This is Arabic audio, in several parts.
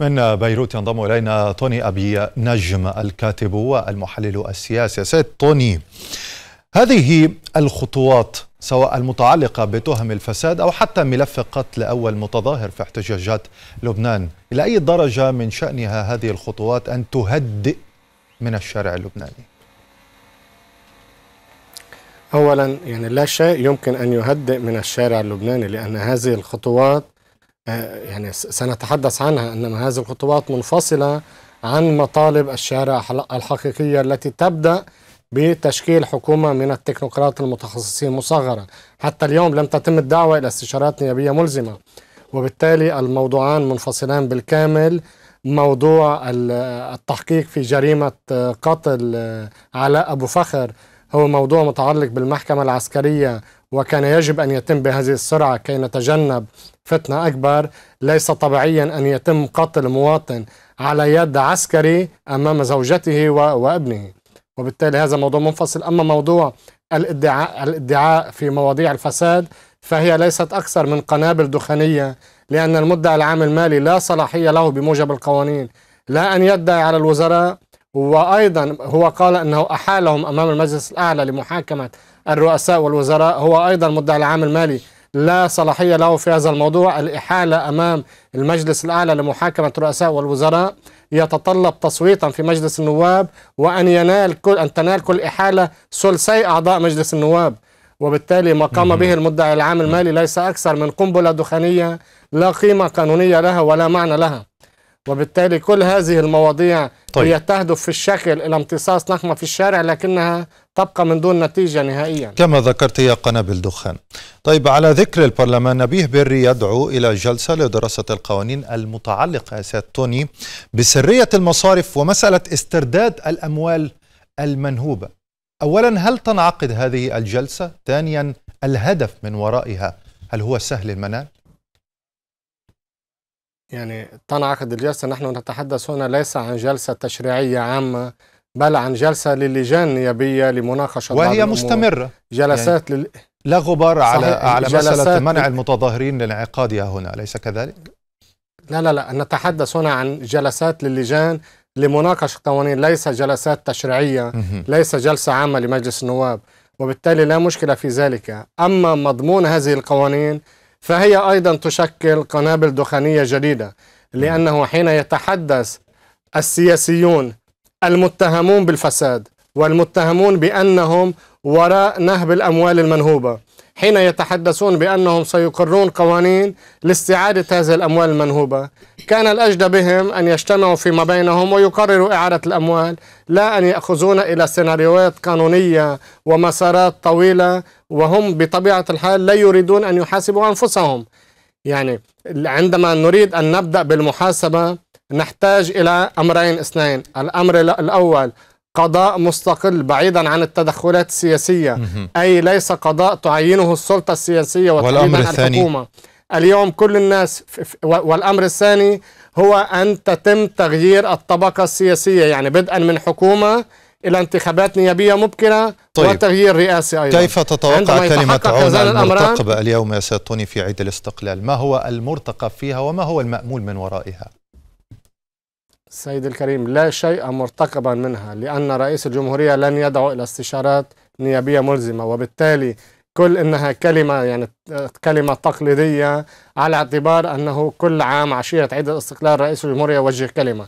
من بيروت ينضم إلينا توني أبي نجم الكاتب والمحلل السياسي سيد توني هذه الخطوات سواء المتعلقة بتهم الفساد أو حتى ملف قتل أول متظاهر في احتجاجات لبنان إلى أي درجة من شأنها هذه الخطوات أن تهدئ من الشارع اللبناني؟ اولا يعني لا شيء يمكن ان يهدئ من الشارع اللبناني لان هذه الخطوات آه، يعني سنتحدث عنها انما هذه الخطوات منفصله عن مطالب الشارع الحقيقيه التي تبدا بتشكيل حكومه من التكنوقراط المتخصصين مصغره، حتى اليوم لم تتم الدعوه الى استشارات نيابيه ملزمه، وبالتالي الموضوعان منفصلان بالكامل موضوع التحقيق في جريمه آه، قتل آه، علاء ابو فخر هو موضوع متعلق بالمحكمه العسكريه وكان يجب أن يتم بهذه السرعة كي نتجنب فتنة أكبر ليس طبيعيا أن يتم قتل مواطن على يد عسكري أمام زوجته وابنه وبالتالي هذا موضوع منفصل أما موضوع الادعاء, الادعاء في مواضيع الفساد فهي ليست أكثر من قنابل دخانية لأن المدعي العام المالي لا صلاحية له بموجب القوانين لا أن يدعي على الوزراء وأيضا هو قال أنه أحالهم أمام المجلس الأعلى لمحاكمة الرؤساء والوزراء هو أيضا مدعي العام المالي لا صلاحية له في هذا الموضوع الإحالة أمام المجلس الأعلى لمحاكمة الرؤساء والوزراء يتطلب تصويتا في مجلس النواب وأن ينال كل أن تنال كل إحالة ثلثي أعضاء مجلس النواب وبالتالي ما قام به المدعي العام المالي ليس أكثر من قنبلة دخانية لا قيمة قانونية لها ولا معنى لها وبالتالي كل هذه المواضيع طيب. هي تهدف في الشكل إلى امتصاص نقمة في الشارع لكنها تبقى من دون نتيجة نهائيا كما ذكرت يا قنابل دخان طيب على ذكر البرلمان نبيه بري يدعو إلى جلسة لدراسة القوانين المتعلقة سيد توني بسرية المصارف ومسألة استرداد الأموال المنهوبة أولا هل تنعقد هذه الجلسة؟ ثانيا الهدف من ورائها هل هو سهل المنال؟ يعني تنعقد الجلسة نحن نتحدث هنا ليس عن جلسة تشريعية عامة بل عن جلسة للجان نيابية لمناقشة وهي مستمرة جلسات يعني لل... لا غبار على على مسألة منع المتظاهرين لانعقادها هنا أليس كذلك؟ لا لا لا نتحدث هنا عن جلسات للجان لمناقشة قوانين ليس جلسات تشريعية ليس جلسة عامة لمجلس النواب وبالتالي لا مشكلة في ذلك أما مضمون هذه القوانين فهي أيضا تشكل قنابل دخانية جديدة لأنه حين يتحدث السياسيون المتهمون بالفساد والمتهمون بأنهم وراء نهب الأموال المنهوبة حين يتحدثون بأنهم سيقرون قوانين لاستعادة هذه الأموال المنهوبة كان الأجدى بهم أن يجتمعوا فيما بينهم ويقرروا إعادة الأموال لا أن يأخذون إلى سيناريوهات قانونية ومسارات طويلة وهم بطبيعة الحال لا يريدون أن يحاسبوا أنفسهم يعني عندما نريد أن نبدأ بالمحاسبة نحتاج إلى أمرين اثنين الأمر الأول قضاء مستقل بعيدا عن التدخلات السياسية أي ليس قضاء تعينه السلطة السياسية والأمر الثاني الحكومة اليوم كل الناس والأمر الثاني هو أن تتم تغيير الطبقة السياسية يعني بدءا من حكومة إلى انتخابات نيابية مبكرة طيب. وتغيير رئاسي أيضا كيف تتوقع كلمة عون المرتقبة اليوم يا سيد توني في عيد الاستقلال ما هو المرتقب فيها وما هو المأمول من ورائها السيد الكريم لا شيء مرتقبا منها لأن رئيس الجمهورية لن يدعو إلى استشارات نيابية ملزمة وبالتالي كل انها كلمه يعني كلمه تقليديه على اعتبار انه كل عام عشيه عيد الاستقلال رئيس الجمهوريه يوجه كلمه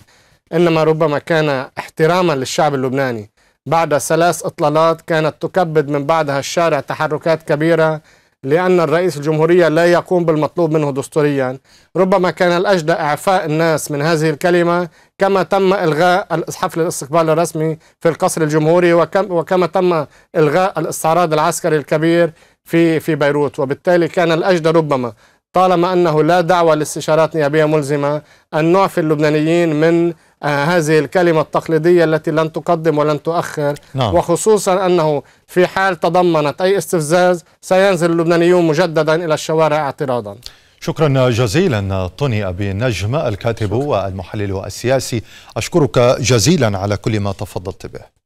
انما ربما كان احتراما للشعب اللبناني بعد ثلاث اطلالات كانت تكبد من بعدها الشارع تحركات كبيره لان الرئيس الجمهوريه لا يقوم بالمطلوب منه دستوريا ربما كان الاجدى اعفاء الناس من هذه الكلمه كما تم إلغاء حفل الاستقبال الرسمي في القصر الجمهوري وكما تم إلغاء الاستعراض العسكري الكبير في في بيروت وبالتالي كان الأجدى ربما طالما أنه لا دعوة لاستشارات نيابية ملزمة أن نعفي اللبنانيين من آه، هذه الكلمة التقليدية التي لن تقدم ولن تؤخر نعم. وخصوصا أنه في حال تضمنت أي استفزاز سينزل اللبنانيون مجددا إلى الشوارع اعتراضا شكرا جزيلا طوني أبي نجم الكاتب والمحلل السياسي أشكرك جزيلا على كل ما تفضلت به